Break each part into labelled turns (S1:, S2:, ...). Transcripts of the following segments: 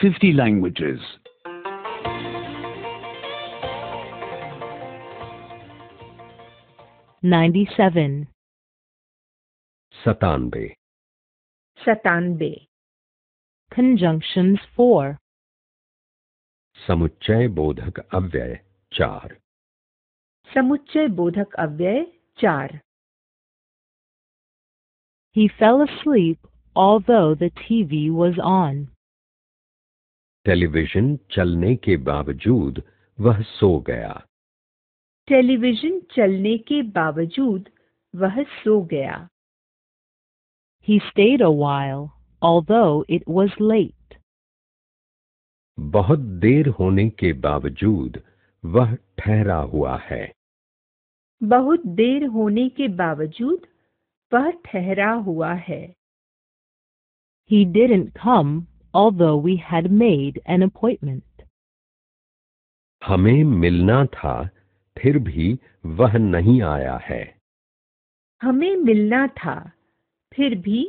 S1: 50 languages.
S2: Ninety-seven.
S1: Satanbe.
S3: Satanbe. Conjunctions four.
S1: Samuchay Bodhak Avyay Char.
S3: Samuchay Bodhak Avyay Char. He fell asleep although the TV was on.
S1: Television चलने के बावजूद वह सो गया
S3: television चलने के बावजूद वह सो गया
S2: He stayed a while, although it was late.
S1: बहुत देर होने के बावजूद वह ठहरा
S2: हुआ है
S3: बहुत देर होने के बावजूद वह ठहरा हुआ है
S2: He didn't come although we had made an appointment.
S1: हमें मिलना था फिर भी वह नहीं आया है
S3: हमें मिलना था फिर भी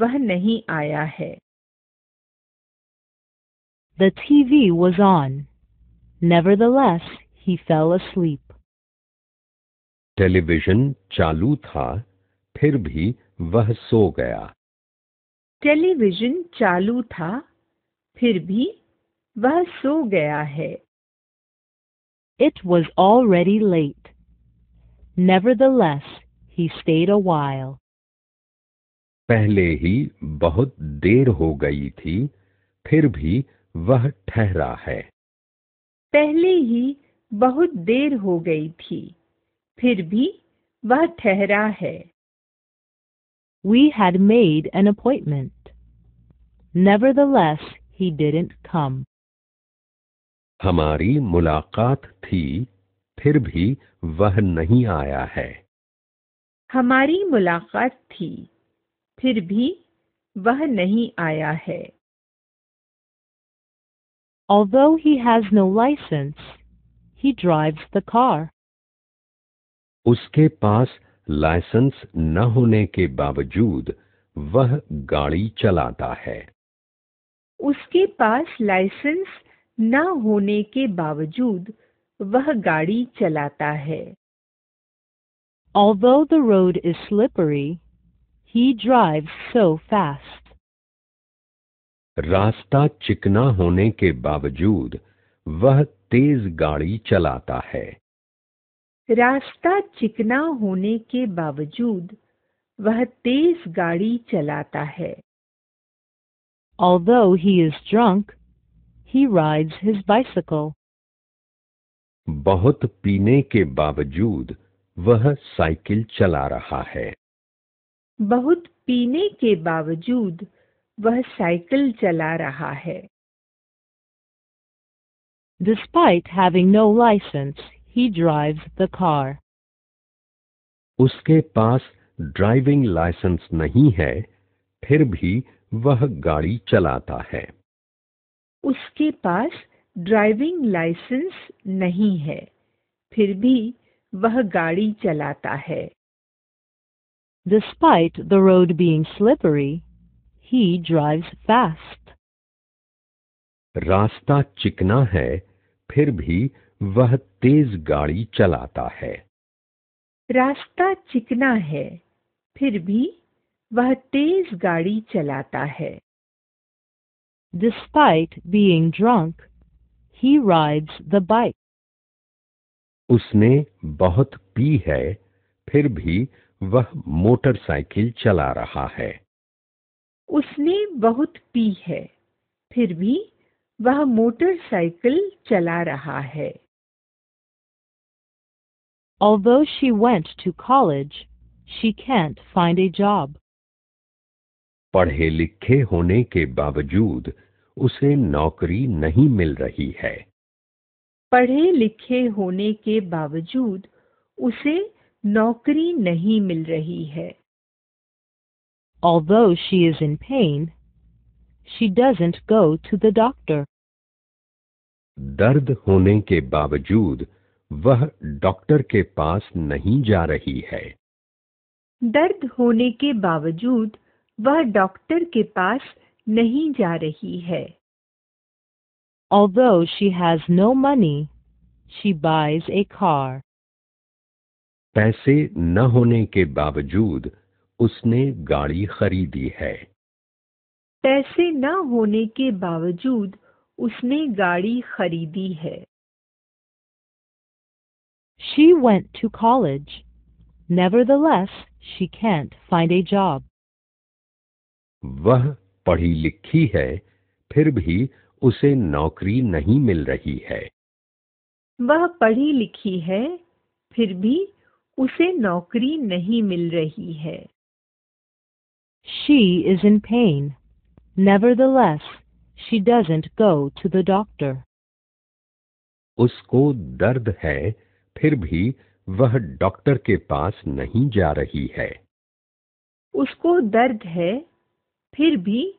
S3: वह नहीं आया है
S2: The TV was on. Nevertheless, he fell asleep.
S1: Television चालू था फिर भी
S3: वह सो गया टेलीविज़न चालू था फिर भी वह सो गया है It was
S2: already late. Nevertheless, he stayed a while.
S1: पहले ही बहुत देर हो गई थी फिर भी वह ठहरा है
S3: पहले ही बहुत देर हो गई थी फिर भी वह ठहरा है
S2: We had made an appointment. Nevertheless, he
S3: didn't come.
S1: Hamari mulaqat thi, फिर भी वह नहीं आया है
S3: हमारी मुलाकात थी फिर भी वह नहीं
S2: Although he has no license, he drives the car.
S1: Uske पास लाइसेंस न होने के बावजूद वह गाड़ी चलाता है
S3: उसके पास लाइसेंस न होने के बावजूद वह गाड़ी चलाता है
S2: Although the road is slippery, he drives so fast.
S1: रास्ता चिकना होने के बावजूद वह तेज गाड़ी चलाता है
S3: रास्ता चिकना होने के बावजूद वह तेज गाड़ी चलाता है Although he is drunk,
S2: he rides his bicycle.
S1: बहुत पीने के बावजूद वह साइकिल चला रहा है
S3: बहुत पीने के बावजूद वह साइकिल चला रहा है
S2: Despite having no license, He drives the car.
S1: उसके पास ड्राइविंग लाइसेंस नहीं है फिर भी वह गाड़ी चलाता है
S3: उसके पास ड्राइविंग लाइसेंस नहीं है फिर भी वह गाड़ी चलाता है Despite
S2: the road being slippery, he drives fast.
S1: रास्ता चिकना है फिर भी वह तेज गाड़ी
S3: चलाता है रास्ता चिकना है फिर भी वह तेज गाड़ी चलाता है Despite being drunk, he rides the bike.
S1: उसने बहुत पी है फिर भी वह मोटरसाइकिल चला रहा है
S3: उसने बहुत पी है फिर भी वह मोटरसाइकिल चला रहा है
S2: Although she went to college, she can't find a job.
S1: पढ़े लिखे होने के बावजूद उसे नौकरी नहीं मिल रही है
S3: पढ़े लिखे होने के बावजूद उसे नौकरी नहीं मिल रही है
S2: Although she is in pain, she doesn't go to the doctor.
S1: दर्द होने के बावजूद वह डॉक्टर के पास नहीं जा रही है
S3: दर्द होने के बावजूद वह डॉक्टर के पास नहीं जा रही है
S2: Although she has no money, she buys a car.
S1: पैसे न होने के बावजूद उसने गाड़ी खरीदी है
S3: पैसे न होने के बावजूद उसने गाड़ी खरीदी है
S2: She went to college. Nevertheless, she can't find a job.
S1: वह पढ़ी लिखी है फिर भी उसे नौकरी नहीं मिल रही है
S3: वह पढ़ी लिखी है फिर भी उसे नौकरी नहीं मिल रही है
S2: She is in pain. Nevertheless, she doesn't go to the doctor.
S1: उसको दर्द है फिर भी वह डॉक्टर के पास नहीं जा रही है
S3: उसको दर्द है फिर भी